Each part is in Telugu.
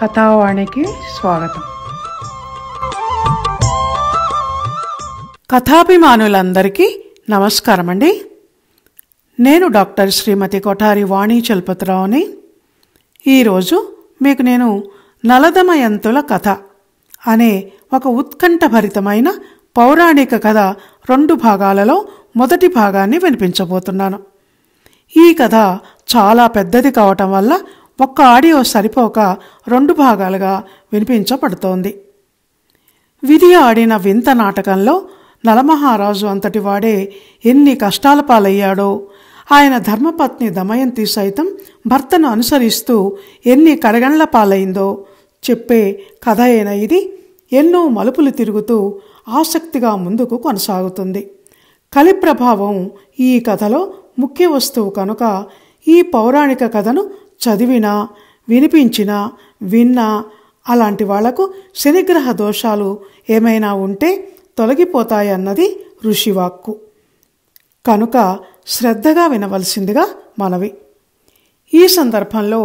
కథావాణికి స్వాగతం కథాభిమానులందరికీ నమస్కారం అండి నేను డాక్టర్ శ్రీమతి కొఠారి వాణి చలపతిరావుని ఈరోజు మీకు నేను నలదమయంతుల కథ అనే ఒక ఉత్కంఠభరితమైన పౌరాణిక కథ రెండు భాగాలలో మొదటి భాగాన్ని వినిపించబోతున్నాను ఈ కథ చాలా పెద్దది కావటం వల్ల ఒక్క ఆడియో సరిపోక రెండు భాగాలుగా వినిపించబడుతోంది విధి ఆడిన వింత నాటకంలో నలమహారాజు అంతటి వాడే ఎన్ని కష్టాల పాలయ్యాడో ఆయన ధర్మపత్ని దమయంతి సైతం భర్తను అనుసరిస్తూ ఎన్ని కరగణల పాలైందో చెప్పే కథ అయిన ఇది ఎన్నో మలుపులు తిరుగుతూ ఆసక్తిగా ముందుకు కొనసాగుతుంది కలి ప్రభావం ఈ కథలో ముఖ్య వస్తువు కనుక ఈ పౌరాణిక కథను చదివినా వినిపించినా విన్నా అలాంటి వాళ్లకు శనిగ్రహ దోషాలు ఏమైనా ఉంటే తొలగిపోతాయన్నది ఋషివాక్కు కనుక శ్రద్ధగా వినవలసిందిగా మనవి ఈ సందర్భంలో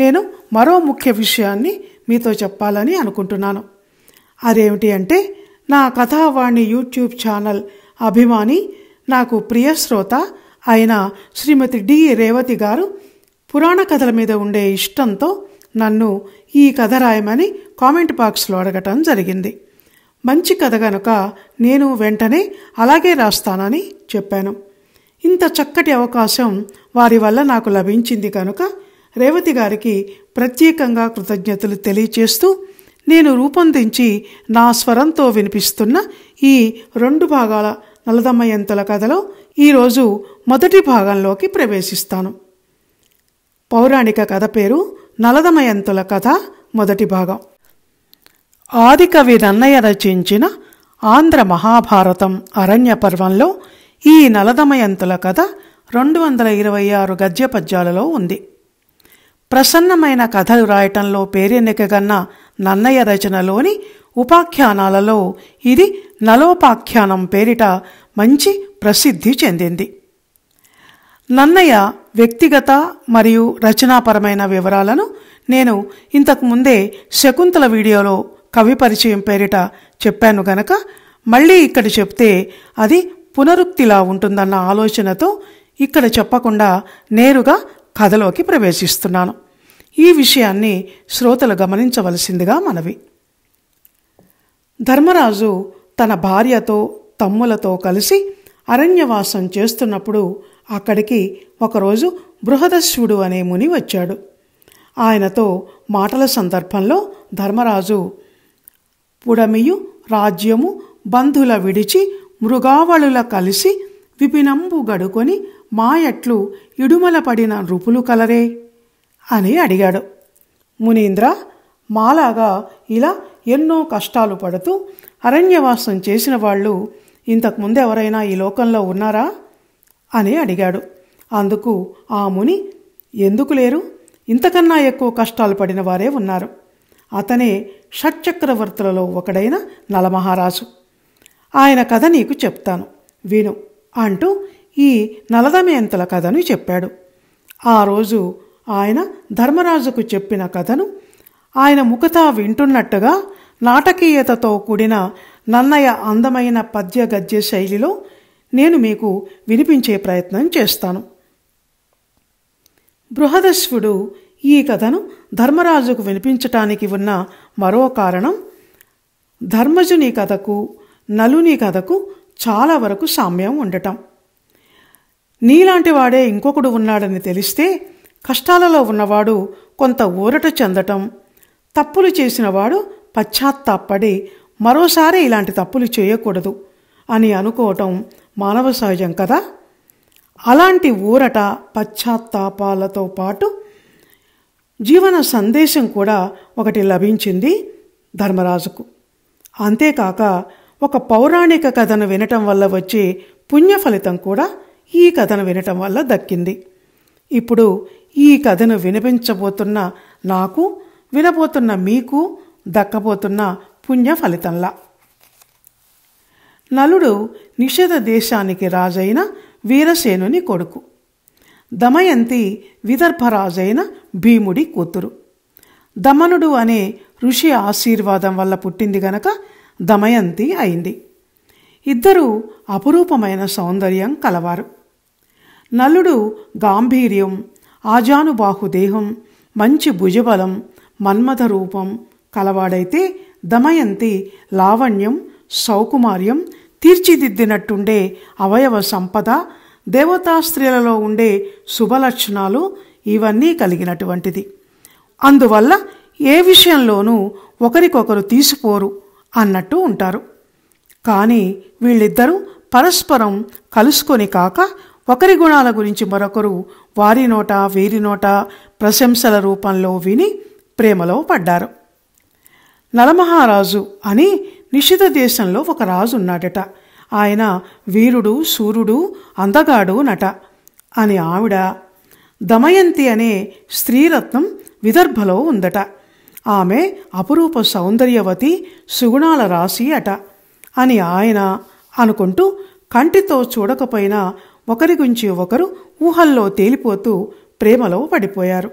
నేను మరో ముఖ్య విషయాన్ని మీతో చెప్పాలని అనుకుంటున్నాను అదేమిటి అంటే నా కథావాణి యూట్యూబ్ ఛానల్ అభిమాని నాకు ప్రియ శ్రోత అయిన శ్రీమతి డి రేవతి గారు పురాణ కథల మీద ఉండే ఇష్టంతో నన్ను ఈ కథ రాయమని కామెంట్ బాక్స్లో అడగటం జరిగింది మంచి కథ గనుక నేను వెంటనే అలాగే రాస్తానని చెప్పాను ఇంత చక్కటి అవకాశం వారి వల్ల నాకు లభించింది కనుక రేవతి గారికి ప్రత్యేకంగా కృతజ్ఞతలు తెలియచేస్తూ నేను రూపొందించి నా స్వరంతో వినిపిస్తున్న ఈ రెండు భాగాల నలదమ్మయంతుల కథలో ఈరోజు మొదటి భాగంలోకి ప్రవేశిస్తాను పౌరాణిక కథ పేరు నలదమయంతుల కథ మొదటి భాగం ఆదికవి నన్నయ్య రచించిన ఆంధ్ర మహాభారతం అరణ్య పర్వంలో ఈ నలదమయంతుల కథ రెండు వందల ఇరవై ఆరు గద్యపద్యాలలో ఉంది ప్రసన్నమైన కథలు రాయటంలో పేరెన్నికగన్న నన్నయ్య రచనలోని ఉపాఖ్యానాలలో ఇది నలోపాఖ్యానం పేరిట మంచి ప్రసిద్ధి చెందింది నన్నయ్య వ్యక్తిగత మరియు రచనాపరమైన వివరాలను నేను ఇంతకుముందే శకుంతల వీడియోలో కవి పరిచయం పేరిట చెప్పాను గనక మళ్ళీ ఇక్కడ చెప్తే అది పునరుక్తిలా ఉంటుందన్న ఆలోచనతో ఇక్కడ చెప్పకుండా నేరుగా కథలోకి ప్రవేశిస్తున్నాను ఈ విషయాన్ని శ్రోతలు గమనించవలసిందిగా మనవి ధర్మరాజు తన భార్యతో తమ్ములతో కలిసి అరణ్యవాసం చేస్తున్నప్పుడు అక్కడికి ఒకరోజు బృహదశ్వుడు అనే ముని వచ్చాడు ఆయనతో మాటల సందర్భంలో ధర్మరాజు పుడమియు రాజ్యము బంధుల విడిచి మృగావళుల కలిసి విపినంబు గడుకొని మాయట్లు ఇడుమల పడిన రూపులు కలరే అని అడిగాడు మునీంద్ర మాలాగా ఇలా ఎన్నో కష్టాలు పడుతూ అరణ్యవాసం చేసిన వాళ్ళు ఇంతకుముందు ఎవరైనా ఈ లోకంలో ఉన్నారా అని అడిగాడు అందుకు ఆ ముని ఎందుకు లేరు ఇంతకన్నా ఎక్కువ కష్టాలు పడిన వారే ఉన్నారు అతనే షట్చక్రవర్తులలో ఒకడైన నలమహారాజు ఆయన కథ నీకు చెప్తాను విను అంటూ ఈ నలదమయంతుల కథను చెప్పాడు ఆ రోజు ఆయన ధర్మరాజుకు చెప్పిన కథను ఆయన ముఖత వింటున్నట్టుగా నాటకీయతతో కూడిన నన్నయ అందమైన పద్య గద్య శైలిలో నేను మీకు వినిపించే ప్రయత్నం చేస్తాను బృహదశ్వుడు ఈ కథను ధర్మరాజుకు వినిపించటానికి ఉన్న మరో కారణం ధర్మజుని కథకు నలుని కథకు చాలా వరకు సామ్యం ఉండటం నీలాంటి వాడే ఇంకొకడు ఉన్నాడని తెలిస్తే కష్టాలలో ఉన్నవాడు కొంత ఊరట చెందటం తప్పులు చేసినవాడు పశ్చాత్తాపడి మరోసారి ఇలాంటి తప్పులు చేయకూడదు అని అనుకోవటం మానవ సహజం కదా అలాంటి ఊరట పశ్చాత్తాపాలతో పాటు జీవన సందేశం కూడా ఒకటి లభించింది ధర్మరాజుకు అంతేకాక ఒక పౌరాణిక కథను వినటం వల్ల వచ్చే పుణ్య ఫలితం కూడా ఈ కథను వినటం వల్ల దక్కింది ఇప్పుడు ఈ కథను వినిపించబోతున్న నాకు వినబోతున్న మీకు దక్కబోతున్న పుణ్య ఫలితంలా నలుడు నిషధ దేశానికి రాజైన వీరసేనుని కొడుకు దమయంతి విదర్భరాజైన భీముడి కూతురు దమనుడు అనే ఋషి ఆశీర్వాదం వల్ల పుట్టింది గనక దమయంతి అయింది ఇద్దరూ అపురూపమైన సౌందర్యం కలవారు నలుడు గాంభీర్యం ఆజానుబాహు దేహం మంచి భుజబలం మన్మథ రూపం కలవాడైతే దమయంతి లావణ్యం సౌకుమార్యం తీర్చిదిద్దినట్టుండే అవయవ సంపద దేవతా స్త్రీలలో ఉండే శుభలక్షణాలు ఇవన్నీ కలిగినటువంటిది అందువల్ల ఏ విషయంలోనూ ఒకరికొకరు తీసిపోరు అన్నట్టు ఉంటారు కానీ వీళ్ళిద్దరూ పరస్పరం కలుసుకొని కాక ఒకరి గుణాల గురించి మరొకరు వారి నోట వీరి నోట ప్రశంసల రూపంలో విని ప్రేమలో పడ్డారు నలమహారాజు అని నిషిత దేశంలో ఒక రాజు ఉన్నాడట ఆయన వీరుడు సూర్యుడు అందగాడు నట అని ఆవిడ దమయంతి అనే స్త్రీరత్నం విదర్భలో ఉందట ఆమె అపురూప సౌందర్యవతి సుగుణాల రాశి అట అని ఆయన అనుకుంటూ కంటితో చూడకపోయినా ఒకరి గురించి ఒకరు ఊహల్లో తేలిపోతూ ప్రేమలో పడిపోయారు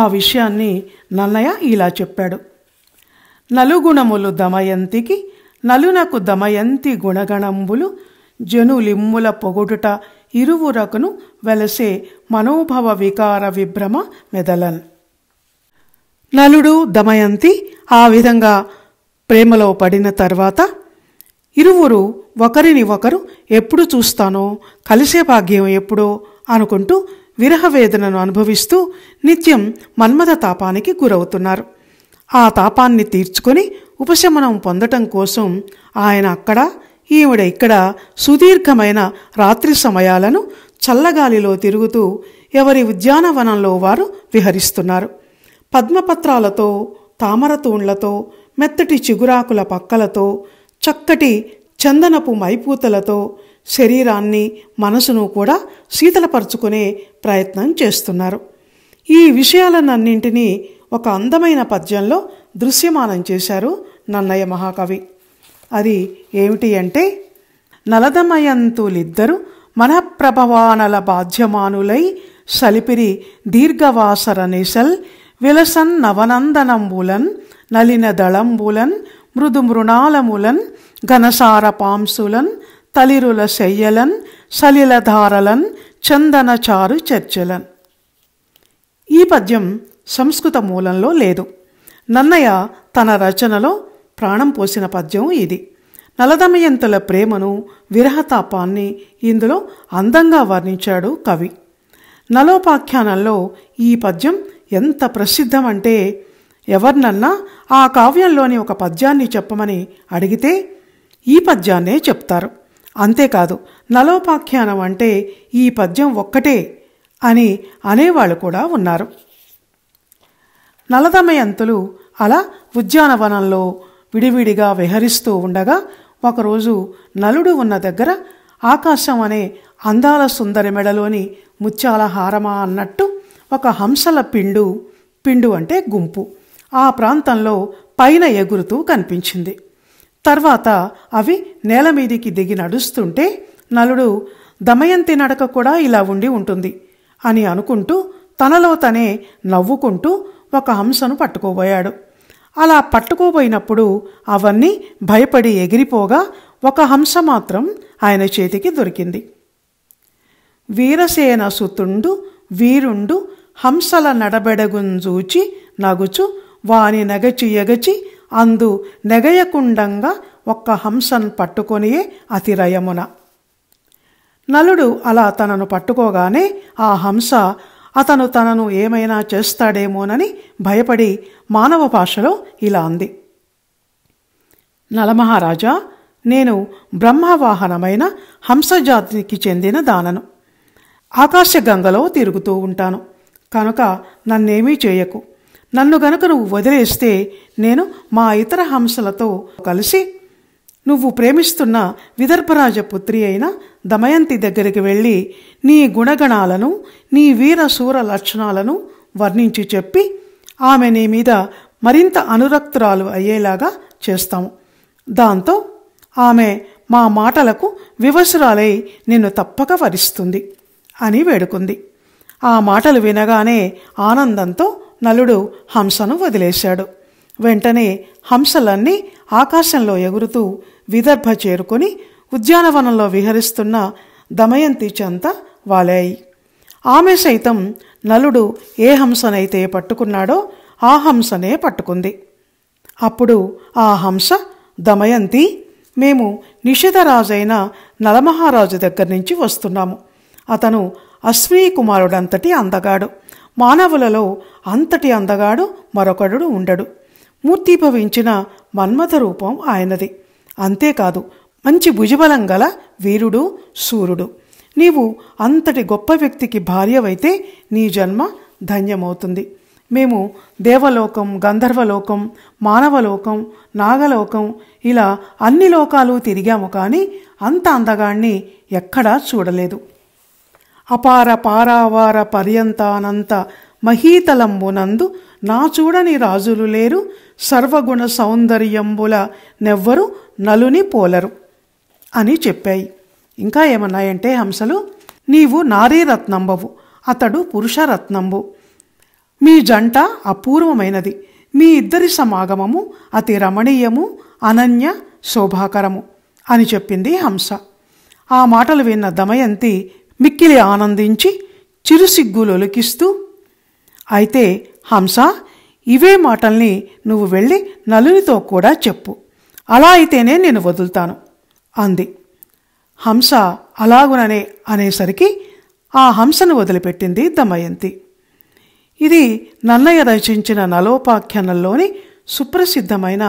ఆ విషయాన్ని నన్నయ్య ఇలా చెప్పాడు నలుగుణములు దమయంతికి నలునకు దమయంతి గుణగణంబులు జనులిమ్ముల పొగుడుట ఇరువురకును వెలసే మనోభవ వికార విభ్రమ మెదలన్ నలుడు దమయంతి ఆ విధంగా ప్రేమలో పడిన తర్వాత ఇరువురు ఒకరిని ఒకరు ఎప్పుడు చూస్తానో కలిసే భాగ్యం ఎప్పుడో అనుకుంటూ విరహవేదనను అనుభవిస్తూ నిత్యం మన్మథతాపానికి గురవుతున్నారు ఆ తాపాన్ని తీర్చుకొని ఉపశమనం పొందటం కోసం ఆయన అక్కడ ఈవిడ ఇక్కడ సుదీర్ఘమైన రాత్రి సమయాలను చల్లగాలిలో తిరుగుతూ ఎవరి ఉద్యానవనంలో వారు విహరిస్తున్నారు పద్మపత్రాలతో తామరతూండ్లతో మెత్తటి చిగురాకుల పక్కలతో చక్కటి చందనపు మైపూతలతో శరీరాన్ని మనసును కూడా శీతలపరుచుకునే ప్రయత్నం చేస్తున్నారు ఈ విషయాలన్నింటినీ ఒక అందమైన పద్యంలో దృశ్యమానం చేశారు నన్నయ్య మహాకవి అది ఏమిటి అంటే నలదమయంతులిద్దరు మనప్రభవానల బాధ్యమానులై సలిపిరి దీర్ఘవాసరనేసల్ విలసన్ నవనందనంబులన్ నలిన దళంబులన్ మృదు మృణాలములన్ ఘనసార పాంసులన్ తలిరుల శయ్యలన్ సలిలధారలన్ చందనచారు చర్చలన్ ఈ పద్యం సంస్కృత మూలంలో లేదు నన్నయ్య తన రచనలో ప్రాణం పోసిన పద్యం ఇది నలదమయంతుల ప్రేమను విరహతాపాన్ని ఇందులో అందంగా వర్ణించాడు కవి నలోపాఖ్యానంలో ఈ పద్యం ఎంత ప్రసిద్ధమంటే ఎవరినన్నా ఆ కావ్యంలోని ఒక పద్యాన్ని చెప్పమని అడిగితే ఈ పద్యాన్నే చెప్తారు అంతేకాదు నలోపాఖ్యానం అంటే ఈ పద్యం ఒక్కటే అని అనేవాళ్ళు కూడా ఉన్నారు నలదమయంతులు అలా ఉద్యానవనంలో విడివిడిగా విహరిస్తూ ఉండగా ఒకరోజు నలుడు ఉన్న దగ్గర ఆకాశం అనే అందాల సుందరి మెడలోని ముత్యాల హారమా అన్నట్టు ఒక హంసల పిండు పిండు అంటే గుంపు ఆ ప్రాంతంలో పైన ఎగురుతూ కనిపించింది తర్వాత అవి నేల మీదికి దిగి నడుస్తుంటే నలుడు దమయంతి నడక కూడా ఇలా ఉండి ఉంటుంది అని అనుకుంటూ తనలో తనే నవ్వుకుంటూ ఒక హంసను పట్టుకోబోయాడు అలా పట్టుకోబోయినప్పుడు అవన్నీ భయపడి ఎగిరిపోగా ఒక హంస మాత్రం ఆయన చేతికి దొరికింది వీరసేన సుతుండు వీరుండు హంసల నడబెడగుంజూచి నగుచు వాని నగచి ఎగచి అందు నెగయకుండంగా ఒక్క హంసను పట్టుకొనియే అతిరయమున నలుడు అలా తనను పట్టుకోగానే ఆ హంస అతను తనను ఏమైనా చేస్తాడేమోనని భయపడి మానవ భాషలో ఇలా అంది నలమహారాజా నేను బ్రహ్మవాహనమైన హంసజాతికి చెందిన దానను ఆకాశగంగలో తిరుగుతూ ఉంటాను కనుక నన్నేమీ చేయకు నన్ను గనుక నువ్వు వదిలేస్తే నేను మా ఇతర హంసలతో కలిసి నువ్వు ప్రేమిస్తున్న విదర్భరాజ పుత్రి అయిన దమయంతి దగ్గరికి వెళ్ళి నీ గుణగణాలను నీ వీర సూర లక్షణాలను వర్ణించి చెప్పి ఆమె నీ మీద మరింత అనురక్తురాలు అయ్యేలాగా చేస్తాము దాంతో ఆమె మా మాటలకు వివసురాలై నిన్ను తప్పక వరిస్తుంది అని వేడుకుంది ఆ మాటలు వినగానే ఆనందంతో నలుడు హంసను వదిలేశాడు వెంటనే హంసలన్నీ ఆకాశంలో ఎగురుతూ విదర్భ చేరుకొని ఉద్యానవనంలో విహరిస్తున్న దమయంతి చెంత వాలాయి ఆమె సైతం నలుడు ఏ హంసనైతే పట్టుకున్నాడో ఆ హంసనే పట్టుకుంది అప్పుడు ఆ హంస దమయంతి మేము నిషిధరాజైన నలమహారాజు దగ్గర నుంచి వస్తున్నాము అతను అశ్వినీ కుమారుడంతటి అందగాడు మానవులలో అంతటి అందగాడు మరొకడు ఉండడు మూర్తిభవించిన మన్మథ రూపం ఆయనది అంతేకాదు మంచి భుజబలం గల వీరుడు సూర్యుడు నీవు అంతటి గొప్ప వ్యక్తికి భార్యవైతే నీ జన్మ ధన్యమవుతుంది మేము దేవలోకం గంధర్వలోకం మానవలోకం నాగలోకం ఇలా అన్ని లోకాలు తిరిగాము కానీ అంత అందగాణ్ణి ఎక్కడా చూడలేదు అపార పారావార పర్యంతానంత మహీతలంబునందు నా చూడని రాజులు లేరు సర్వగుణ సౌందర్యంబుల నెవ్వరు నలుని పోలరు అని చెప్పాయి ఇంకా ఏమన్నాయంటే హంసలు నీవు నారీ రత్నంబవు అతడు పురుషరత్నంబు మీ జంట అపూర్వమైనది మీ ఇద్దరి సమాగమము అతి రమణీయము అనన్య శోభాకరము అని చెప్పింది హంస ఆ మాటలు విన్న దమయంతి మిక్కిలి ఆనందించి చిరుసిగ్గులొలికిస్తూ అయితే హంస ఇవే మాటల్ని నువ్వు వెళ్ళి నలునితో కూడా చెప్పు అలా అయితేనే నేను వదులుతాను అంది హంస అలాగుననే అనేసరికి ఆ హంసను వదిలిపెట్టింది దమయంతి ఇది నన్నయ్య రచించిన నలోపాఖ్యానంలోని సుప్రసిద్ధమైన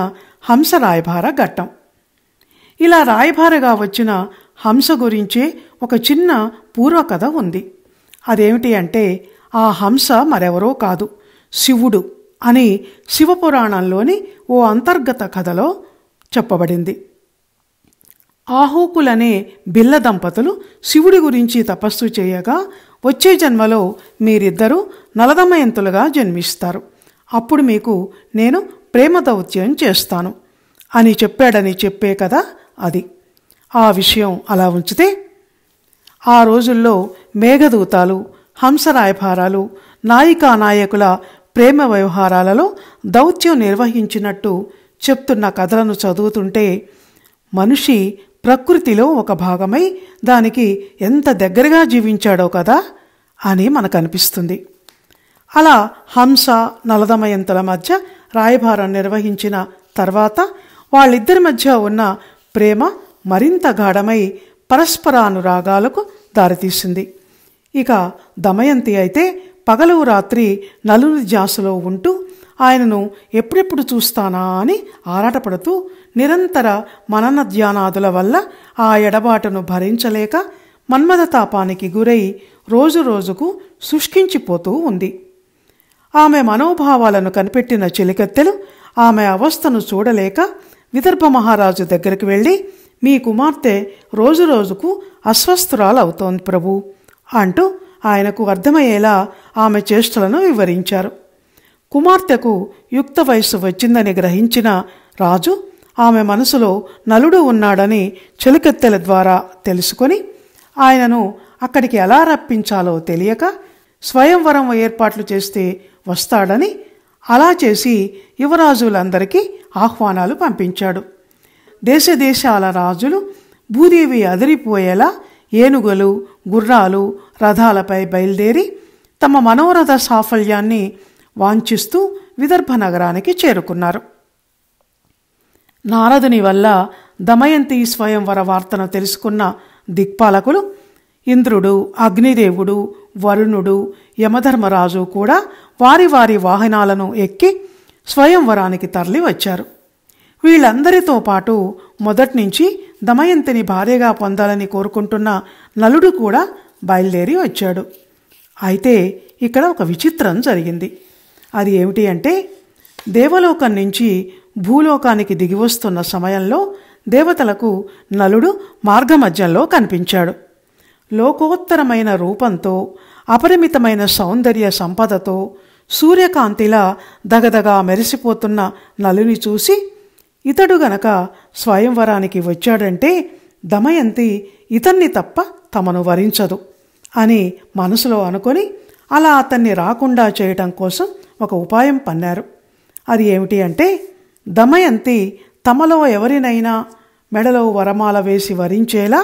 హంస రాయభార ఘట్టం ఇలా రాయభారగా వచ్చిన హంస గురించే ఒక చిన్న పూర్వకథ ఉంది అదేమిటి అంటే ఆ హంస మరెవరో కాదు శివుడు అని శివపురాణంలోని ఓ అంతర్గత కథలో చెప్పబడింది ఆహూకులనే బిల్ల దంపతులు శివుడి గురించి తపస్సు చేయగా వచ్చే జన్మలో మీరిద్దరూ నలదమయంతులుగా జన్మిస్తారు అప్పుడు మీకు నేను ప్రేమ దౌత్యం చేస్తాను అని చెప్పాడని చెప్పే కదా అది ఆ విషయం అలా ఉంచితే ఆ రోజుల్లో మేఘదూతాలు హంసరాయభారాలు నాయికా నాయకుల ప్రేమ వ్యవహారాలలో దౌత్యం నిర్వహించినట్టు చెప్తున్న కథలను చదువుతుంటే మనిషి ప్రకృతిలో ఒక భాగమై దానికి ఎంత దగ్గరగా జీవించాడో కదా అని మనకు అనిపిస్తుంది అలా హంస నలదమయంతుల మధ్య రాయభారం నిర్వహించిన తర్వాత వాళ్ళిద్దరి మధ్య ఉన్న ప్రేమ మరింత గాఢమై పరస్పరానురాగాలకు దారితీసింది ఇక దమయంతి అయితే పగలు రాత్రి నలుని జాసులో ఉంటూ ఆయనను ఎప్పుడెప్పుడు చూస్తానా అని ఆరాటపడుతూ నిరంతర మనన ధ్యానాదుల వల్ల ఆ ఎడబాటును భరించలేక మన్మథతాపానికి గురై రోజు రోజుకు శుష్కించిపోతూ ఉంది ఆమె మనోభావాలను కనిపెట్టిన చెలికత్తెలు ఆమె అవస్థను చూడలేక విదర్భ మహారాజు దగ్గరికి వెళ్ళి మీ కుమార్తె రోజు రోజుకు అస్వస్థురాలవుతోంది ప్రభు అంటూ ఆయనకు అర్థమయ్యేలా ఆమె చేష్టలను వివరించారు కుమార్తెకు యుక్త వయస్సు వచ్చిందని గ్రహించిన రాజు ఆమె మనసులో నలుడు ఉన్నాడని చెలుకెత్తెల ద్వారా తెలుసుకొని ఆయనను అక్కడికి ఎలా రప్పించాలో తెలియక స్వయంవరం ఏర్పాట్లు చేస్తే వస్తాడని అలా చేసి యువరాజులందరికీ ఆహ్వానాలు పంపించాడు దేశదేశాల రాజులు భూదేవి అదిరిపోయేలా ఏనుగలు గుర్రాలు రథాలపై బయలుదేరి తమ మనోరథ సాఫల్యాన్ని వాంఛిస్తూ విదర్భ నగరానికి చేరుకున్నారు నారదుని వల్ల దమయంతి స్వయంవర వార్తను తెలుసుకున్న దిక్పాలకులు ఇంద్రుడు అగ్నిదేవుడు వరుణుడు యమధర్మరాజు కూడా వారి వారి వాహనాలను ఎక్కి స్వయంవరానికి తరలి వచ్చారు వీళ్ళందరితో పాటు మొదట్నుంచి దమయంతిని భార్యగా పొందాలని కోరుకుంటున్న నలుడు కూడా బయలుదేరి వచ్చాడు అయితే ఇక్కడ ఒక విచిత్రం జరిగింది అది ఏమిటి అంటే దేవలోకం నుంచి భూలోకానికి దిగివస్తున్న సమయంలో దేవతలకు నలుడు మార్గమధ్యంలో కనిపించాడు లోకోత్తరమైన రూపంతో అపరిమితమైన సౌందర్య సంపదతో సూర్యకాంతిలా దగదగా మెరిసిపోతున్న నలుని చూసి ఇతడు గనక స్వయంవరానికి వచ్చాడంటే దమయంతి ఇతన్ని తప్ప తమను వరించదు అని మనసులో అనుకొని అలా అతన్ని రాకుండా చేయటం కోసం ఒక ఉపాయం పన్నారు అది ఏమిటి అంటే దమయంతి తమలో ఎవరినైనా మెడలో వరమాల వేసి వరించేలా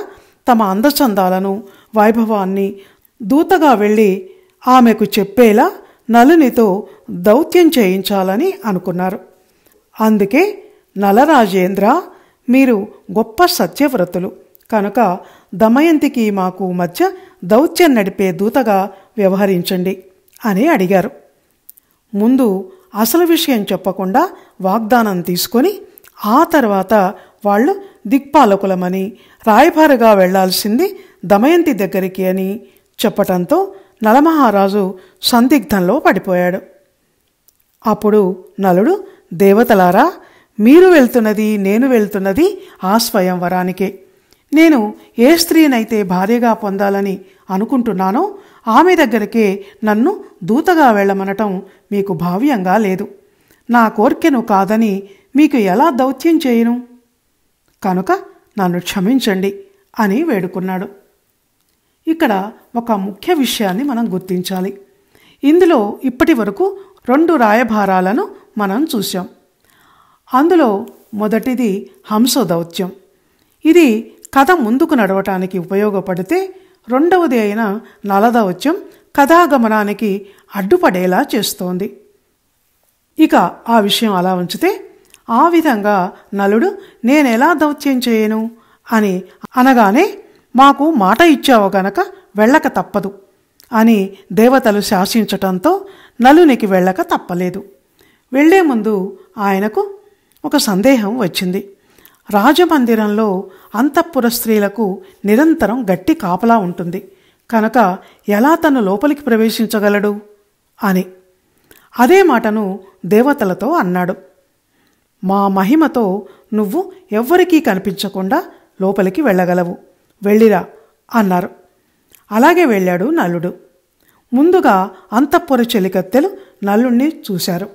తమ అందచందాలను వైభవాన్ని దూతగా వెళ్ళి ఆమెకు చెప్పేలా నలునితో దౌత్యం చేయించాలని అనుకున్నారు అందుకే నలరాజేంద్ర మీరు గొప్ప సత్యవ్రతులు కనుక దమయంతికి మాకు మధ్య దౌత్యం నడిపే దూతగా వ్యవహరించండి అని అడిగారు ముందు అసలు విషయం చెప్పకుండా వాగ్దానం తీసుకొని ఆ తర్వాత వాళ్ళు దిక్పాలకులమని రాయభారిగా వెళ్లాల్సింది దమయంతి దగ్గరికి అని చెప్పటంతో నలమహారాజు సందిగ్ధంలో పడిపోయాడు అప్పుడు నలుడు దేవతలారా మీరు వెళ్తున్నది నేను వెళ్తున్నది ఆ స్వయంవరానికే నేను ఏ స్త్రీనైతే భార్యగా పొందాలని అనుకుంటున్నానో ఆమె దగ్గరికే నన్ను దూతగా వెళ్ళమనటం మీకు భావ్యంగా లేదు నా కోర్కెను కాదని మీకు ఎలా దౌత్యం చేయను కనుక నన్ను క్షమించండి అని వేడుకున్నాడు ఇక్కడ ఒక ముఖ్య విషయాన్ని మనం గుర్తించాలి ఇందులో ఇప్పటి వరకు రెండు రాయభారాలను మనం చూసాం అందులో మొదటిది హంస దౌత్యం ఇది కథ ముందుకు నడవటానికి ఉపయోగపడితే రెండవది అయిన నలదవచం కథాగమనానికి అడ్డుపడేలా చేస్తోంది ఇక ఆ విషయం అలా ఉంచితే ఆ విధంగా నలుడు నేనెలా దౌత్యం చేయను అని అనగానే మాకు మాట ఇచ్చావు గనక వెళ్ళక తప్పదు అని దేవతలు శాసించటంతో నలునికి వెళ్ళక తప్పలేదు వెళ్లే ముందు ఆయనకు ఒక సందేహం వచ్చింది రాజమందిరంలో అంతఃపుర స్త్రీలకు నిరంతరం గట్టి కాపలా ఉంటుంది కనుక ఎలా తను లోపలికి ప్రవేశించగలడు అని అదే మాటను దేవతలతో అన్నాడు మా మహిమతో నువ్వు ఎవ్వరికీ కనిపించకుండా లోపలికి వెళ్ళగలవు వెళ్ళిరా అన్నారు అలాగే వెళ్ళాడు నలుడు ముందుగా అంతఃపుర చెలికత్తెలు నల్లుణ్ణి చూశారు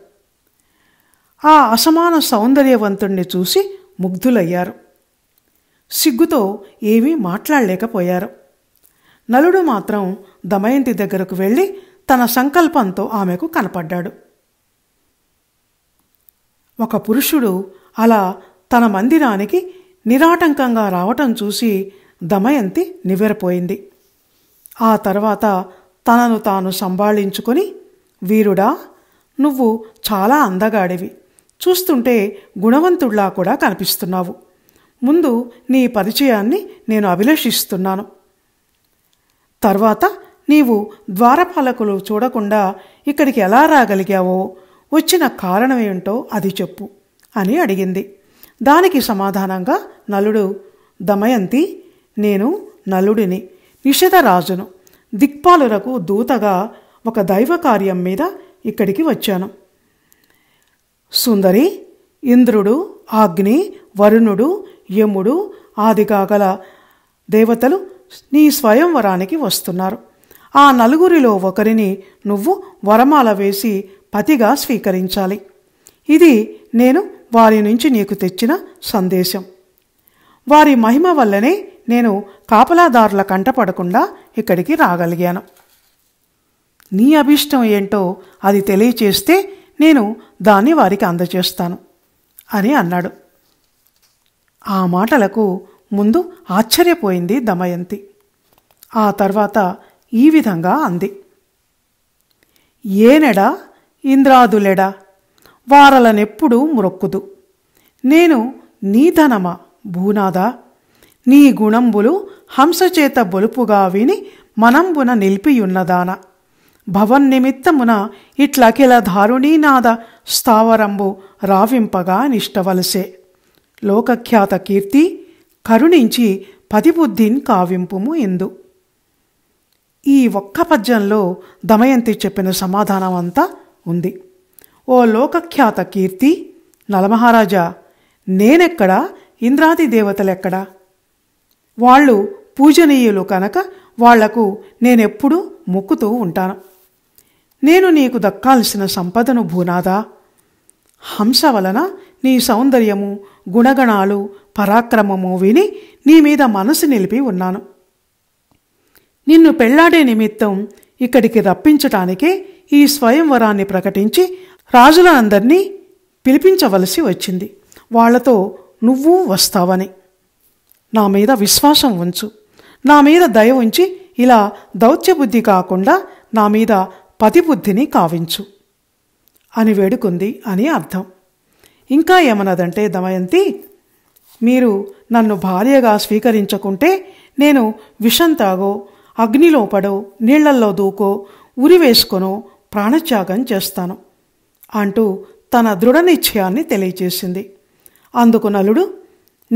ఆ అసమాన సౌందర్యవంతుణ్ణి చూసి ముగ్ధులయ్యారు సిగ్గుతో ఏమీ మాట్లాడలేకపోయారు నలుడు మాత్రం దమయంతి దగ్గరకు వెళ్ళి తన సంకల్పంతో ఆమెకు కనపడ్డాడు ఒక పురుషుడు అలా తన మందిరానికి నిరాటంకంగా రావటం చూసి దమయంతి నివ్వెరపోయింది ఆ తర్వాత తనను తాను సంభాళించుకొని వీరుడా నువ్వు చాలా అందగాడివి చూస్తుంటే గుణవంతుడ్లా కూడా కనిపిస్తున్నావు ముందు నీ పరిచయాన్ని నేను అభిలషిస్తున్నాను తర్వాత నీవు ద్వారపాలకులు చూడకుండా ఇక్కడికి ఎలా రాగలిగావో వచ్చిన కారణమేంటో అది చెప్పు అని అడిగింది దానికి సమాధానంగా నలుడు దమయంతి నేను నలుడిని నిషధరాజును దిక్పాలురకు దూతగా ఒక దైవ కార్యం మీద ఇక్కడికి వచ్చాను సుందరి ఇంద్రుడు అగ్ని వరుణుడు యముడు ఆది కాగల దేవతలు నీ స్వయంవరానికి వస్తున్నారు ఆ నలుగురిలో ఒకరిని నువ్వు వరమాల వేసి పతిగా స్వీకరించాలి ఇది నేను వారి నుంచి నీకు తెచ్చిన సందేశం వారి మహిమ వల్లనే నేను కాపలాదారుల కంటపడకుండా ఇక్కడికి రాగలిగాను నీ అభిష్టం ఏంటో అది తెలియచేస్తే నేను దాన్ని వారికి అందజేస్తాను అని అన్నాడు ఆ మాటలకు ముందు ఆశ్చర్యపోయింది దమయంతి ఆ తర్వాత ఈ విధంగా అంది ఏనెడా ఇంద్రాదులెడా వారలనెప్పుడు మ్రొక్కుదు నేను నీ ధనమా భూనాదా నీ గుణంబులు హంసచేత బొలుపుగా విని మనంబున నిలిపియున్నదాన భవన్నిమిత్తమున ఇట్లకిల దారుణీనాద స్థావరంబు రావింపగా నిష్టవలసే లోకఖ్యాత కీర్తి కరుణించి పదిబుద్ధిన్ కావింపుము ఎందు ఈ ఒక్క పద్యంలో దమయంతి చెప్పిన సమాధానం అంతా ఉంది ఓ లోకఖ్యాత కీర్తి నలమహారాజా నేనెక్కడా ఇంద్రాది దేవతలెక్కడా వాళ్ళు పూజనీయులు కనుక వాళ్లకు నేనెప్పుడూ మొక్కుతూ ఉంటాను నేను నీకు దక్కాల్సిన సంపదను భూనాదా హంస వలన నీ సౌందర్యము గుణగణాలు పరాక్రమము విని నీ మీద మనసు నిలిపి ఉన్నాను నిన్ను పెళ్లాడే నిమిత్తం ఇక్కడికి రప్పించటానికే ఈ స్వయంవరాన్ని ప్రకటించి రాజులందరినీ పిలిపించవలసి వచ్చింది వాళ్లతో నువ్వు వస్తావని నా మీద విశ్వాసం ఉంచు నా మీద దయ ఉంచి ఇలా దౌత్యబుద్ధి కాకుండా నా మీద పతిబుద్ధిని కావించు అని వేడుకుంది అని అర్థం ఇంకా ఏమన్నదంటే దమయంతి మీరు నన్ను భార్యగా స్వీకరించకుంటే నేను విషం తాగో అగ్నిలోపడో నీళ్లల్లో దూకో ఉరివేసుకొనో ప్రాణత్యాగం చేస్తాను అంటూ తన దృఢ నిశ్చయాన్ని తెలియచేసింది అందుకు నలుడు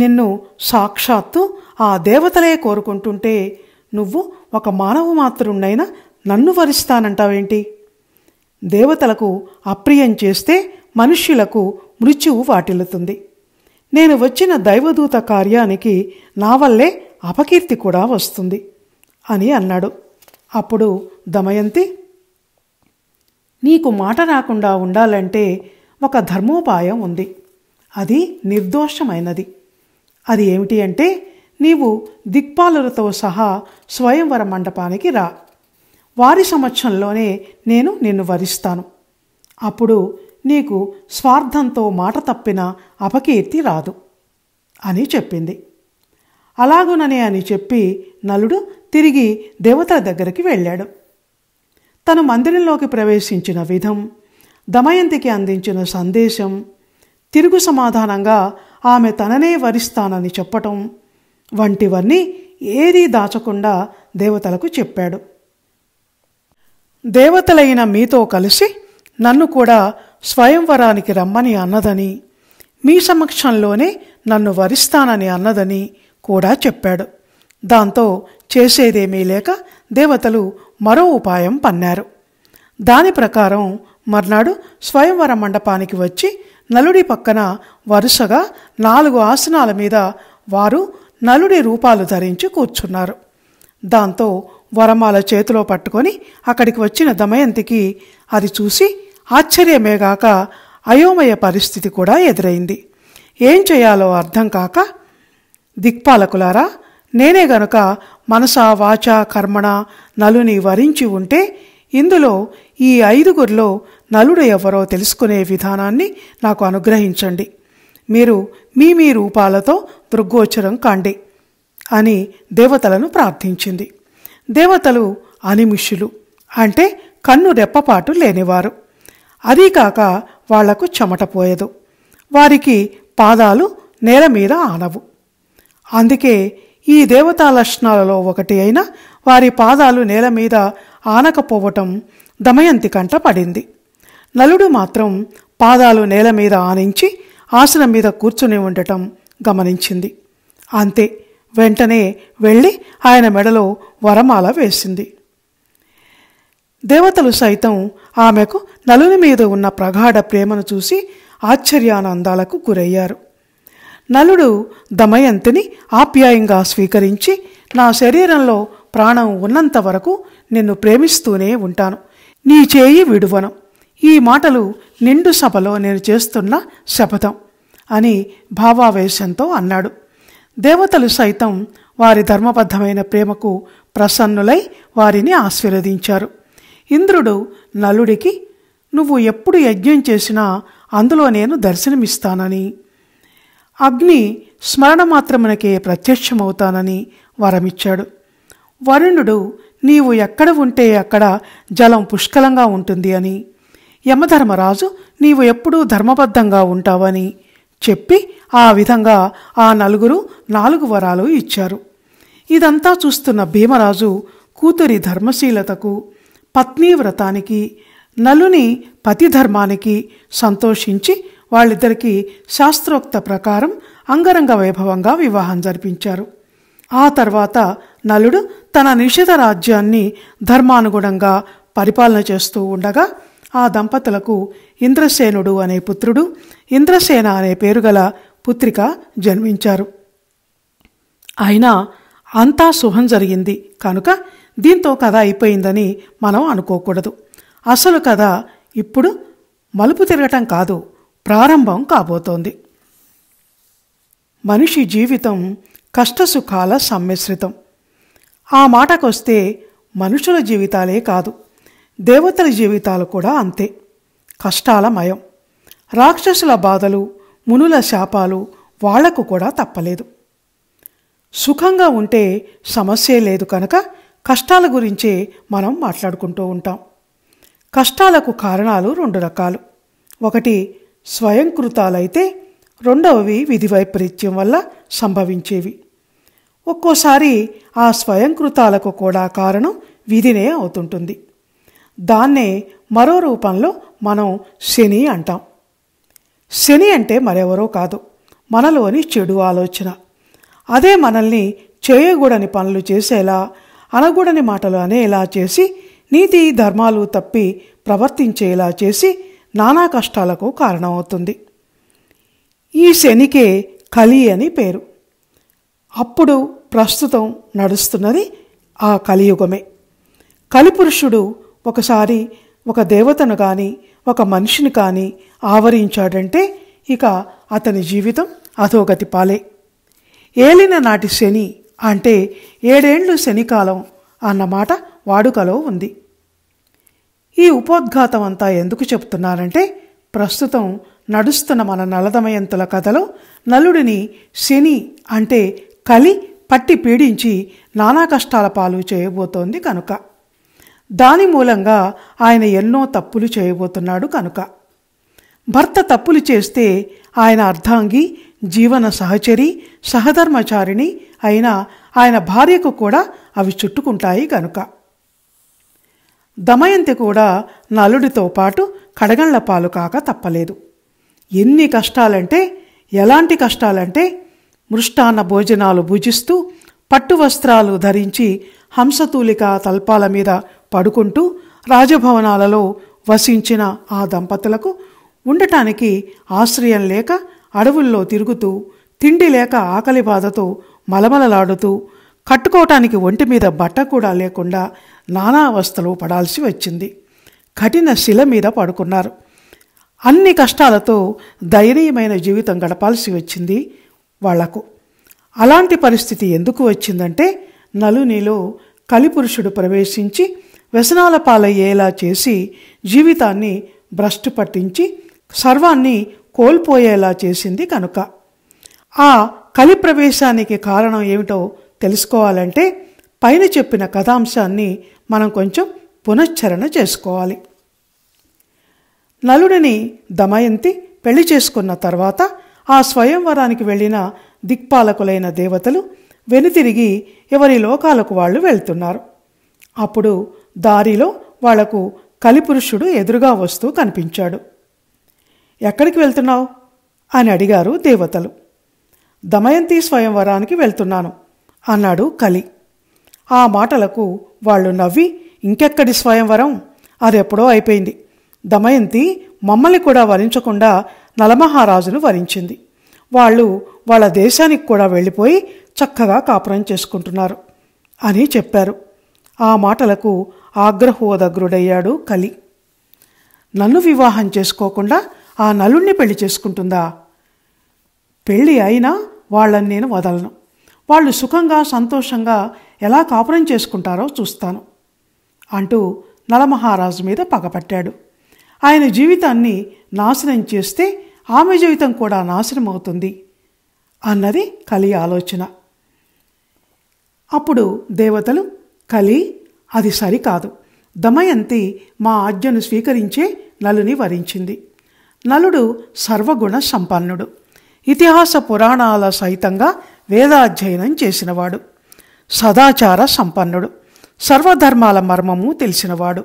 నిన్ను సాక్షాత్తు ఆ దేవతలే కోరుకుంటుంటే నువ్వు ఒక మానవ మాతృణ్ణైనా నన్ను వరిస్తానంటావేంటి దేవతలకు అప్రియం చేస్తే మనుష్యులకు మృత్యువు వాటిల్లుతుంది నేను వచ్చిన దైవదూత కార్యానికి నా వల్లే అపకీర్తి కూడా వస్తుంది అని అన్నాడు అప్పుడు దమయంతి నీకు మాట రాకుండా ఉండాలంటే ఒక ధర్మోపాయం ఉంది అది నిర్దోషమైనది అది ఏమిటి అంటే నీవు దిక్పాలులతో సహా స్వయంవర మండపానికి రా వారి సమక్షంలోనే నేను నిన్ను వరిస్తాను అప్పుడు నీకు స్వార్థంతో మాట తప్పిన అపకీర్తి రాదు అని చెప్పింది అలాగుననే అని చెప్పి నలుడు తిరిగి దేవతల దగ్గరికి వెళ్ళాడు తను మందిరంలోకి ప్రవేశించిన విధం దమయంతికి అందించిన సందేశం తిరుగు సమాధానంగా ఆమె తననే వరిస్తానని చెప్పటం వంటివన్నీ ఏదీ దాచకుండా దేవతలకు చెప్పాడు దేవతలైన మీతో కలిసి నన్ను కూడా స్వయంవరానికి రమ్మని అన్నదని మీ సమక్షంలోనే నన్ను వరిస్తానని అన్నదని కూడా చెప్పాడు దాంతో చేసేదేమీ లేక దేవతలు మరో ఉపాయం పన్నారు దాని ప్రకారం మర్నాడు స్వయంవర మండపానికి వచ్చి నలుడి పక్కన వరుసగా నాలుగు ఆసనాల మీద వారు నలుడి రూపాలు ధరించి కూర్చున్నారు దాంతో వరమాల చేతిలో పట్టుకొని అక్కడికి వచ్చిన దమయంతికి అది చూసి ఆశ్చర్యమేగాక అయోమయ పరిస్థితి కూడా ఎదురైంది ఏం చేయాలో అర్థం కాక దిక్పాలకులారా నేనే గనుక మనస వాచ కర్మణ నలుని వరించి ఉంటే ఇందులో ఈ ఐదుగురిలో నలుడు ఎవరో తెలుసుకునే విధానాన్ని నాకు అనుగ్రహించండి మీరు మీ మీ రూపాలతో దృగ్గోచరం కాండి అని దేవతలను ప్రార్థించింది దేవతలు అనిమిషులు అంటే కన్ను రెప్పపాటు లేనివారు అదీకాక వాళ్లకు చెమటపోయదు వారికి పాదాలు నేల మీద ఆనవు అందుకే ఈ దేవతా లక్షణాలలో ఒకటి అయిన వారి పాదాలు నేల మీద ఆనకపోవటం దమయంతి కంట పడింది నలుడు మాత్రం పాదాలు నేల మీద ఆనించి ఆసనం మీద కూర్చుని ఉండటం గమనించింది అంతే వెంటనే వెళ్ళి ఆయన మెడలో వరమాల వేసింది దేవతలు సైతం ఆమెకు నలుని మీద ఉన్న ప్రగాఢ ప్రేమను చూసి ఆశ్చర్యానందాలకు గురయ్యారు నలుడు దమయంతిని ఆప్యాయంగా స్వీకరించి నా శరీరంలో ప్రాణం ఉన్నంత వరకు నిన్ను ప్రేమిస్తూనే ఉంటాను నీ చేయి విడువను ఈ మాటలు నిండు సభలో నేను చేస్తున్న శపథం అని భావావేశంతో అన్నాడు దేవతలు సైతం వారి ధర్మబద్ధమైన ప్రేమకు ప్రసన్నులై వారిని ఆశీర్వదించారు ఇంద్రుడు నలుడికి నువ్వు ఎప్పుడు యజ్ఞం చేసినా అందులో నేను దర్శనమిస్తానని అగ్ని స్మరణ మాత్రమునకే ప్రత్యక్షమవుతానని వరమిచ్చాడు వరుణుడు నీవు ఎక్కడ ఉంటే అక్కడ జలం పుష్కలంగా ఉంటుంది అని యమధర్మరాజు నీవు ఎప్పుడూ ధర్మబద్ధంగా ఉంటావని చెప్పి ఆ విధంగా ఆ నలుగురు నాలుగు వరాలు ఇచ్చారు ఇదంతా చూస్తున్న భీమరాజు కూతురి ధర్మశీలతకు పత్ని వ్రతానికి నలుని పతిధర్మానికి సంతోషించి వాళ్ళిద్దరికీ శాస్త్రోక్త ప్రకారం అంగరంగ వైభవంగా వివాహం జరిపించారు ఆ తర్వాత నలుడు తన నిషిధ రాజ్యాన్ని ధర్మానుగుణంగా పరిపాలన చేస్తూ ఉండగా ఆ దంపతులకు ఇంద్రసేనుడు అనే పుత్రుడు ఇంద్రసేన అనే పేరుగల పుత్రిక జన్మించారు అయినా అంతా శుభం జరిగింది కనుక దీంతో కథ అయిపోయిందని మనం అనుకోకూడదు అసలు కథ ఇప్పుడు మలుపు తిరగటం కాదు ప్రారంభం కాబోతోంది మనిషి జీవితం కష్టసుఖాల సమ్మిశ్రితం ఆ మాటకొస్తే మనుషుల జీవితాలే కాదు దేవతల జీవితాలు కూడా అంతే కష్టాల మయం రాక్షసుల బాధలు మునుల శాపాలు వాళ్లకు కూడా తప్పలేదు సుఖంగా ఉంటే సమస్యే లేదు కనుక కష్టాల గురించే మనం మాట్లాడుకుంటూ ఉంటాం కష్టాలకు కారణాలు రెండు రకాలు ఒకటి స్వయంకృతాలైతే రెండవవి విధి వైపరీత్యం వల్ల సంభవించేవి ఒక్కోసారి ఆ స్వయంకృతాలకు కూడా కారణం విధినే అవుతుంటుంది దాన్నే మరో రూపంలో మనం శని అంటాం శని అంటే మరెవరో కాదు మనలోని చెడు ఆలోచన అదే మనల్ని చేయకూడని పనులు చేసేలా అనగూడని మాటలు అనేలా చేసి నీతి ధర్మాలు తప్పి ప్రవర్తించేలా చేసి నానా కష్టాలకు కారణమవుతుంది ఈ శనికే కలి అని పేరు అప్పుడు ప్రస్తుతం నడుస్తున్నది ఆ కలియుగమే కలిపురుషుడు ఒకసారి ఒక దేవతను కానీ ఒక మనిషిని కానీ ఆవరించాడంటే ఇక అతని జీవితం అధోగతి పాలే ఏలిన నాటి శని అంటే ఏడేండ్లు శనికాలం అన్నమాట వాడుకలో ఉంది ఈ ఉపోద్ఘాతం అంతా ఎందుకు చెప్తున్నారంటే ప్రస్తుతం నడుస్తున్న మన నలదమయంతుల కథలో నలుడిని శని అంటే కలి పట్టి పీడించి నానా కష్టాల పాలు చేయబోతోంది కనుక దాని మూలంగా ఆయన ఎన్నో తప్పులు చేయబోతున్నాడు కనుక భర్త తప్పులు చేస్తే ఆయన అర్ధాంగి జీవన సహచరి సహధర్మచారిణి అయిన ఆయన భార్యకు కూడా అవి చుట్టుకుంటాయి కనుక దమయంతి కూడా నలుడితో పాటు కడగండ్ల పాలు కాక తప్పలేదు ఎన్ని కష్టాలంటే ఎలాంటి కష్టాలంటే మృష్టాన్న భోజనాలు భుజిస్తూ పట్టు వస్త్రాలు ధరించి హంసతూలిక తల్పాల మీద పడుకుంటూ రాజభవనాలలో వసించిన ఆ దంపతులకు ఉండటానికి ఆశ్రయం లేక అడవుల్లో తిరుగుతూ తిండి లేక ఆకలి బాధతో మలమలలాడుతూ కట్టుకోవటానికి ఒంటి మీద బట్ట కూడా లేకుండా నానా అవస్థలు పడాల్సి వచ్చింది కఠిన శిల మీద పడుకున్నారు అన్ని కష్టాలతో దయనీయమైన జీవితం గడపాల్సి వచ్చింది వాళ్లకు అలాంటి పరిస్థితి ఎందుకు వచ్చిందంటే నలునిలో కలిపురుషుడు ప్రవేశించి వ్యసనాల పాలయ్యేలా చేసి జీవితాన్ని భ్రష్టు పట్టించి సర్వాన్ని కోల్పోయేలా చేసింది కనుక ఆ కలి ప్రవేశానికి కారణం ఏమిటో తెలుసుకోవాలంటే పైన చెప్పిన కథాంశాన్ని మనం కొంచెం పునశ్చరణ చేసుకోవాలి నలుడిని దమయంతి పెళ్లి చేసుకున్న తర్వాత ఆ స్వయంవరానికి వెళ్ళిన దిక్పాలకులైన దేవతలు వెనుతిరిగి ఎవరి లోకాలకు వాళ్ళు వెళ్తున్నారు అప్పుడు దారిలో వాళ్లకు కలిపురుషుడు ఎదురుగా వస్తూ కనిపించాడు ఎక్కడికి వెళ్తున్నావు అని అడిగారు దేవతలు దమయంతి స్వయంవరానికి వెళ్తున్నాను అన్నాడు కలి ఆ మాటలకు వాళ్ళు నవ్వి ఇంకెక్కడి స్వయంవరం అదెప్పుడో అయిపోయింది దమయంతి మమ్మల్ని కూడా వరించకుండా నలమహారాజును వరించింది వాళ్ళు వాళ్ళ దేశానికి కూడా వెళ్ళిపోయి చక్కగా కాపురం చేసుకుంటున్నారు అని చెప్పారు ఆ మాటలకు ఆగ్రహోదగ్రుడయ్యాడు కలి నన్ను వివాహం చేసుకోకుండా ఆ నలుణ్ణి పెళ్లి చేసుకుంటుందా పెళ్ళి అయినా వాళ్ళని నేను వదలను వాళ్ళు సుఖంగా సంతోషంగా ఎలా కాపురం చేసుకుంటారో చూస్తాను అంటూ నలమహారాజు మీద పగపట్టాడు ఆయన జీవితాన్ని నాశనం చేస్తే ఆమె జీవితం కూడా నాశనం అవుతుంది అన్నది కలి ఆలోచన అప్పుడు దేవతలు కలి అది సరికాదు దమయంతి మా ఆజ్ఞను స్వీకరించే నలుని వరించింది నలుడు సర్వగుణ సంపన్నుడు ఇతిహాస పురాణాల సహితంగా వేదాధ్యయనం చేసినవాడు సదాచార సంపన్నుడు సర్వధర్మాల మర్మము తెలిసినవాడు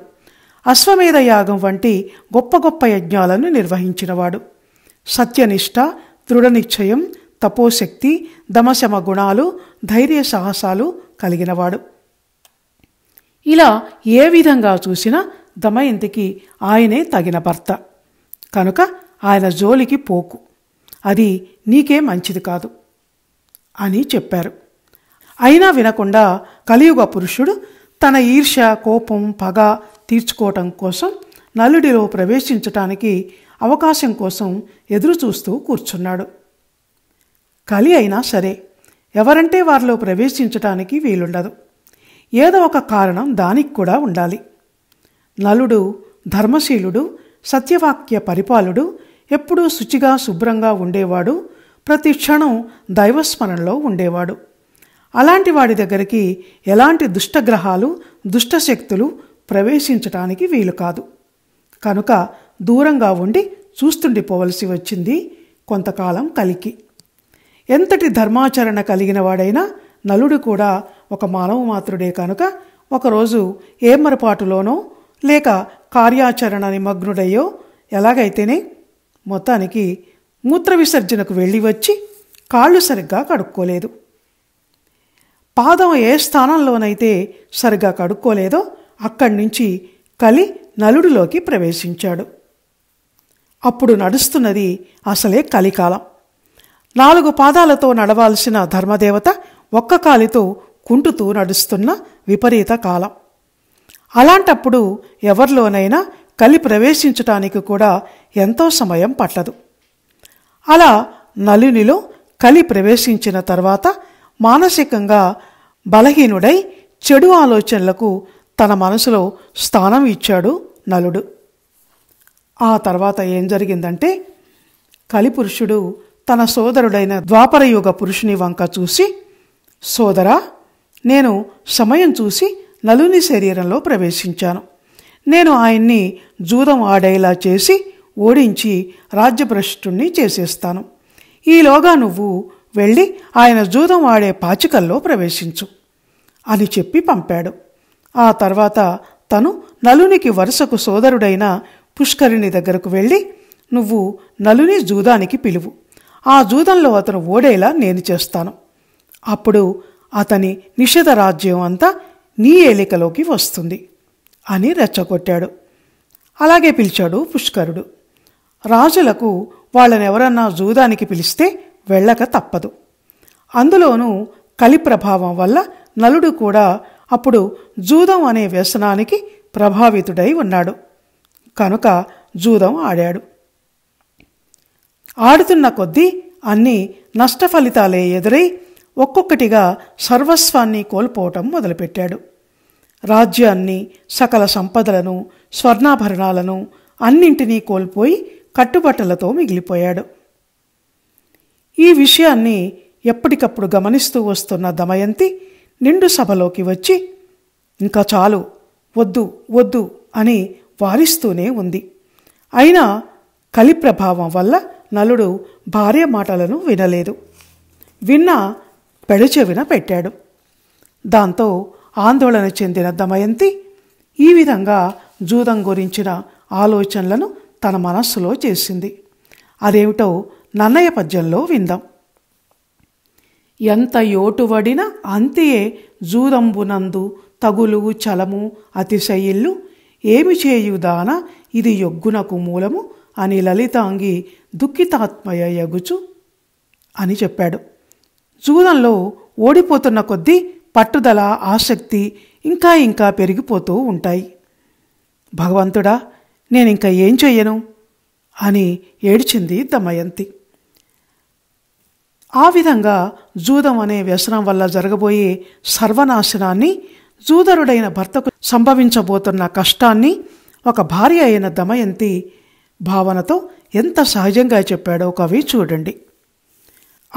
అశ్వమేధ యాగం వంటి గొప్ప గొప్ప యజ్ఞాలను నిర్వహించినవాడు సత్యనిష్ట దృఢనిశ్చయం తపోశక్తి దమశమ గుణాలు ధైర్య సాహసాలు కలిగినవాడు ఇలా ఏ విధంగా చూసినా దమయంతికి ఆయనే తగిన భర్త కనుక ఆయన జోలికి పోకు అది నీకే మంచిది కాదు అని చెప్పారు అయినా వినకుండా కలియుగ పురుషుడు తన ఈర్ష కోపం పగ తీర్చుకోవటం కోసం నలుడిలో ప్రవేశించటానికి అవకాశం కోసం ఎదురు చూస్తూ కూర్చున్నాడు కలి అయినా సరే ఎవరంటే వారిలో ప్రవేశించటానికి వీలుండదు ఏదో ఒక కారణం దానికి కూడా ఉండాలి నలుడు ధర్మశీలుడు సత్యవాక్య పరిపాలుడు ఎప్పుడూ శుచిగా శుభ్రంగా ఉండేవాడు ప్రతి క్షణం దైవస్మరణలో ఉండేవాడు అలాంటి వాడి దగ్గరికి ఎలాంటి దుష్టగ్రహాలు దుష్టశక్తులు ప్రవేశించటానికి వీలు కాదు కనుక దూరంగా ఉండి చూస్తుండిపోవలసి వచ్చింది కొంతకాలం కలికి ఎంతటి ధర్మాచరణ కలిగిన వాడైనా నలుడు కూడా ఒక మానవ మాత్రుడే కనుక ఒకరోజు ఏ మరపాటులోనో లేక కార్యాచరణ నిమగ్నుడయ్యో ఎలాగైతేనే మొత్తానికి మూత్ర విసర్జనకు వెళ్ళి వచ్చి కాళ్ళు సరిగ్గా కడుక్కోలేదు పాదం ఏ స్థానంలోనైతే సరిగ్గా కడుక్కోలేదో అక్కడి నుంచి కలి నలుడిలోకి ప్రవేశించాడు అప్పుడు నడుస్తున్నది అసలే కలికాలం నాలుగు పాదాలతో నడవాల్సిన ధర్మదేవత ఒక్క కాలితో కుంటుతూ నడుస్తున్న విపరీత కాలం అలాంటప్పుడు ఎవరిలోనైనా కలి ప్రవేశించటానికి కూడా ఎంతో సమయం పట్టదు అలా నలునిలో కలి ప్రవేశించిన తర్వాత మానసికంగా బలహీనుడై చెడు ఆలోచనలకు తన మనసులో స్థానం ఇచ్చాడు నలుడు ఆ తర్వాత ఏం జరిగిందంటే కలిపురుషుడు తన సోదరుడైన ద్వాపరయుగ పురుషుని వంక చూసి సోదరా నేను సమయం చూసి నలుని శరీరంలో ప్రవేశించాను నేను ఆయన్ని జూదం ఆడేలా చేసి ఓడించి రాజ్యభ్రష్టుణ్ణి చేసేస్తాను ఈలోగా నువ్వు వెళ్ళి ఆయన జూదం ఆడే పాచికల్లో ప్రవేశించు అని చెప్పి పంపాడు ఆ తర్వాత తను నలునికి వరుసకు సోదరుడైన పుష్కరిణి దగ్గరకు వెళ్ళి నువ్వు నలుని జూదానికి పిలువు ఆ జూదంలో అతను ఓడేలా నేను చేస్తాను అప్పుడు అతని నిషేధ రాజ్యం అంతా నీ ఏలికలోకి వస్తుంది అని రెచ్చగొట్టాడు అలాగే పిలిచాడు పుష్కరుడు రాజులకు వాళ్ళని ఎవరన్నా జూదానికి పిలిస్తే వెళ్ళక తప్పదు అందులోనూ కలి ప్రభావం వల్ల నలుడు కూడా అప్పుడు జూదం అనే వ్యసనానికి ప్రభావితుడై ఉన్నాడు కనుక జూదం ఆడాడు ఆడుతున్న కొద్దీ అన్నీ నష్ట ఫలితాలే ఎదురై ఒక్కొక్కటిగా సర్వస్వాన్ని కోల్పోవటం మొదలుపెట్టాడు రాజ్యాన్ని సకల సంపదలను స్వర్ణాభరణాలను అన్నింటినీ కోల్పోయి కట్టుబట్టలతో మిగిలిపోయాడు ఈ విషయాన్ని ఎప్పటికప్పుడు గమనిస్తూ వస్తున్న దమయంతి నిండు సభలోకి వచ్చి ఇంకా చాలు వద్దు వద్దు అని వారిస్తూనే ఉంది అయినా కలి ప్రభావం వల్ల నలుడు భార్య మాటలను వినలేదు విన్నా పెడచెవిన పెట్టాడు దాంతో ఆందోళన చెందిన దమయంతి ఈ విధంగా జూదం గురించిన ఆలోచనలను తన మనస్సులో చేసింది అదేమిటో నన్నయ్య పద్యంలో విందాం ఎంత యోటువడిన అంతియే జూదంబునందు తగులు చలము అతిశయిల్లు ఏమి చేయుదాన ఇది యొగ్గునకు మూలము అని లలితాంగి దుఃఖితాత్మయ యగుచు అని చెప్పాడు జూదంలో ఓడిపోతున్న కొద్దీ పట్టుదల ఆసక్తి ఇంకా ఇంకా పెరిగిపోతూ ఉంటాయి భగవంతుడా నేనింక ఏం చెయ్యను అని ఏడ్చింది దమయంతి ఆ విధంగా జూదం అనే వ్యసనం వల్ల జరగబోయే సర్వనాశనాన్ని జూదరుడైన భర్తకు సంభవించబోతున్న కష్టాన్ని ఒక భార్య అయిన దమయంతి భావనతో ఎంత సహజంగా చెప్పాడో కవి చూడండి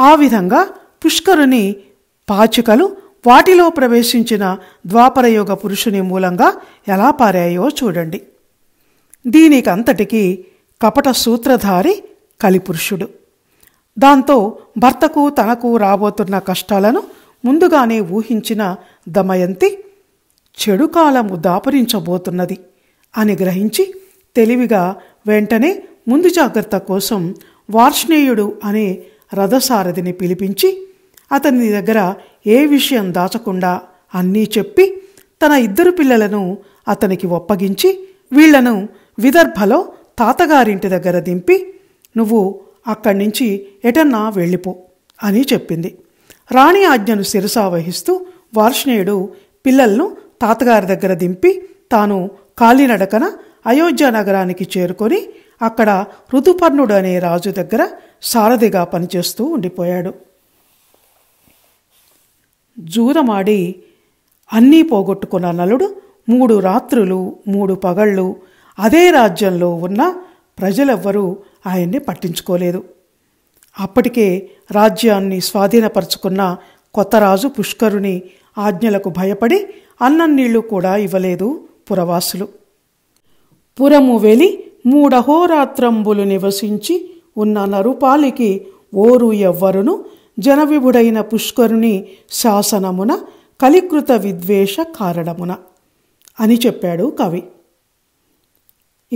ఆ విధంగా పుష్కరుని పాచికలు వాటిలో ప్రవేశించిన ద్వాపరయోగ పురుషుని మూలంగా ఎలా పారాయో చూడండి దీనికంతటికీ కపట సూత్రధారి కలిపురుషుడు దాంతో భర్తకు తనకు రాబోతున్న కష్టాలను ముందుగానే ఊహించిన దమయంతి చెడు కాలము దాపరించబోతున్నది అని గ్రహించి తెలివిగా వెంటనే ముందు జాగ్రత్త కోసం వార్ష్ణేయుడు అనే రథసారథిని పిలిపించి అతని దగ్గర ఏ విషయం దాచకుండా అన్నీ చెప్పి తన ఇద్దరు పిల్లలను అతనికి ఒప్పగించి వీళ్లను విదర్భలో తాతగారింటి దగ్గర దింపి నువ్వు అక్కడి నుంచి ఎటన్నా వెళ్ళిపో అని చెప్పింది రాణి ఆజ్ఞను శిరసా వహిస్తూ వార్ష్ణేయుడు పిల్లలను తాతగారి దగ్గర దింపి తాను కాలినడకన అయోధ్య నగరానికి చేరుకొని అక్కడ ఋతుపర్ణుడు అనే రాజు దగ్గర సారథిగా పనిచేస్తూ ఉండిపోయాడు జూదమాడి అన్నీ పోగొట్టుకున్న నలుడు మూడు రాత్రులు మూడు పగళ్ళు అదే రాజ్యంలో ఉన్న ప్రజలెవ్వరూ ఆయన్ని పట్టించుకోలేదు అప్పటికే రాజ్యాన్ని స్వాధీనపరుచుకున్న కొత్త రాజు పుష్కరుని ఆజ్ఞలకు భయపడి అన్నం నీళ్లు కూడా ఇవ్వలేదు పురవాసులు పురము వెలి మూడహోరాత్రంబులు నివసించి ఉన్న నరుపాలికి ఓరు ఎవ్వరును జనవిభుడైన పుష్కరుని శాసనమున కలికృత విద్వేష కారణమున అని చెప్పాడు కవి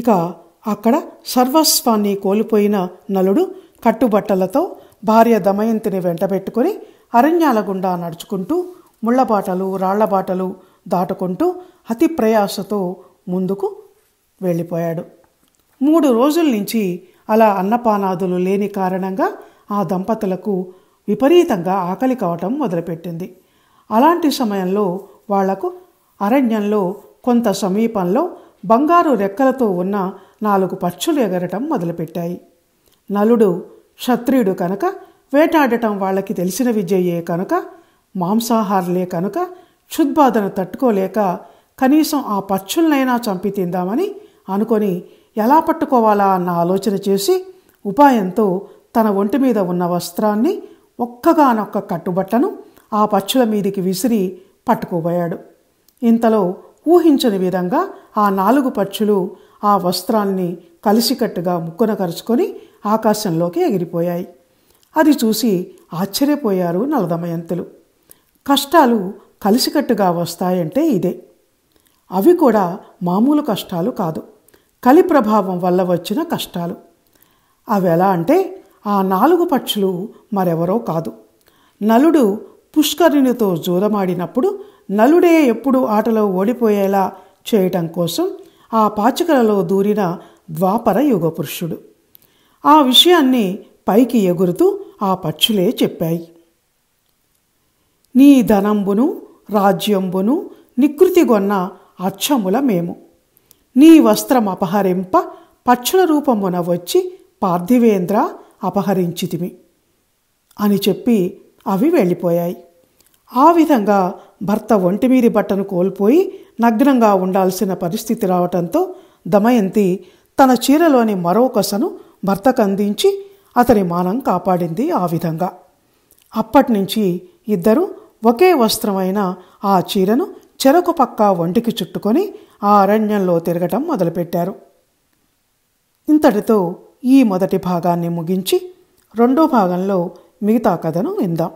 ఇక అక్కడ సర్వస్వాన్ని కోల్పోయిన నలుడు కట్టుబట్టలతో భార్య దమయంతిని వెంటబెట్టుకుని అరణ్యాల గుండా నడుచుకుంటూ ముళ్ళబాటలు రాళ్లబాటలు దాటుకుంటూ అతి ప్రయాసతో ముందుకు వెళ్ళిపోయాడు మూడు రోజుల నుంచి అలా అన్నపానాదులు లేని కారణంగా ఆ దంపతులకు విపరీతంగా ఆకలి కావటం మొదలుపెట్టింది అలాంటి సమయంలో వాళ్లకు అరణ్యంలో కొంత సమీపంలో బంగారు రెక్కలతో ఉన్న నాలుగు పక్షులు ఎగరటం మొదలుపెట్టాయి నలుడు క్షత్రియుడు కనుక వేటాడటం వాళ్ళకి తెలిసిన విజయే కనుక మాంసాహారులే కనుక క్షుద్బాధను తట్టుకోలేక కనీసం ఆ పక్షుల్నైనా చంపి తిందామని అనుకొని ఎలా పట్టుకోవాలా అన్న ఆలోచన చేసి ఉపాయంతో తన ఒంటి మీద ఉన్న వస్త్రాన్ని ఒక్కగానొక్క కట్టుబట్టను ఆ పక్షుల మీదికి విసిరి పట్టుకుపోయాడు ఇంతలో ఊహించని విధంగా ఆ నాలుగు పక్షులు ఆ వస్త్రాన్ని కలిసికట్టుగా కరుచుకొని ఆకాశంలోకి ఎగిరిపోయాయి అది చూసి ఆశ్చర్యపోయారు నలదమయంతులు కష్టాలు కలిసికట్టుగా వస్తాయంటే ఇదే అవి కూడా మామూలు కష్టాలు కాదు కలి ప్రభావం వల్ల వచ్చిన కష్టాలు అవి ఎలా అంటే ఆ నాలుగు పక్షులు మరెవరో కాదు నలుడు పుష్కరునితో జూదమాడినప్పుడు నలుడే ఎప్పుడు ఆటలో ఓడిపోయేలా చేయటం కోసం ఆ పాచికలలో దూరిన ద్వాపర యుగపురుషుడు ఆ విషయాన్ని పైకి ఎగురుతూ ఆ పక్షులే చెప్పాయి నీ ధనంబును రాజ్యంబును నికృతిగొన్న అచ్చముల మేము నీ వస్త్రం అపహరింప పక్షుల రూపమున వచ్చి పార్థివేంద్ర అపహరించితిమి అని చెప్పి అవి వెళ్ళిపోయాయి ఆ విధంగా భర్త ఒంటిమీరి బట్టను కోల్పోయి నగ్నంగా ఉండాల్సిన పరిస్థితి రావటంతో దమయంతి తన చీరలోని మరో కసను భర్తకు అందించి అతని మానం కాపాడింది ఆ విధంగా అప్పటినుంచి ఇద్దరు ఒకే వస్త్రమైన ఆ చీరను చెరకు పక్క ఒంటికి చుట్టుకొని ఆ అరణ్యంలో తిరగటం మొదలుపెట్టారు ఇంతటితో ఈ మొదటి భాగాన్ని ముగించి రెండో భాగంలో మిగతా కథను విందాం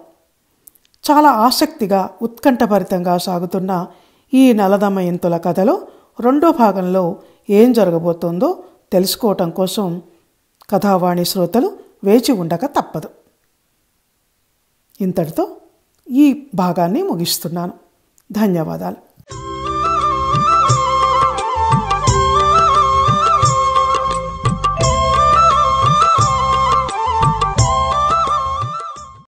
చాలా ఆసక్తిగా ఉత్కంఠభరితంగా సాగుతున్న ఈ నలదమయంతుల కథలో రెండో భాగంలో ఏం జరగబోతోందో తెలుసుకోవటం కోసం కథావాణి శ్రోతలు వేచి ఉండక తప్పదు ఇంతటితో ఈ భాగాన్ని ముగిస్తున్నాను ధన్యవాదాలు